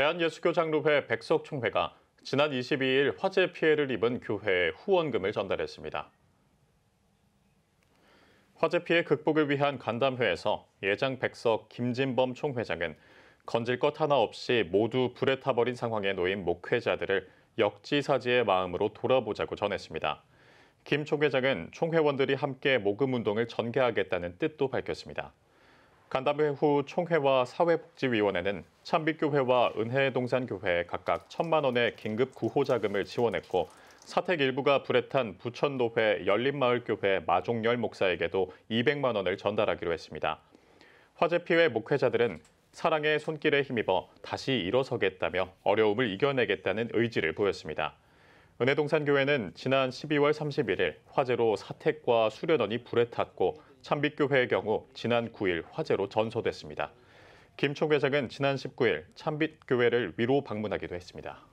대한예수교장로회 백석 총회가 지난 22일 화재 피해를 입은 교회에 후원금을 전달했습니다. 화재 피해 극복을 위한 간담회에서 예장 백석 김진범 총회장은 건질 것 하나 없이 모두 불에 타버린 상황에 놓인 목회자들을 역지사지의 마음으로 돌아보자고 전했습니다. 김 총회장은 총회원들이 함께 모금 운동을 전개하겠다는 뜻도 밝혔습니다. 간담회 후 총회와 사회복지위원회는 참빛교회와 은혜동산교회에 각각 천만 원의 긴급 구호 자금을 지원했고 사택 일부가 불에 탄 부천노회 열린마을교회 마종열 목사에게도 200만 원을 전달하기로 했습니다. 화재 피해 목회자들은 사랑의 손길에 힘입어 다시 일어서겠다며 어려움을 이겨내겠다는 의지를 보였습니다. 은혜동산교회는 지난 12월 31일 화재로 사택과 수련원이 불에 탔고 참빛교회의 경우 지난 9일 화재로 전소됐습니다. 김총 회장은 지난 19일 참빛교회를 위로 방문하기도 했습니다.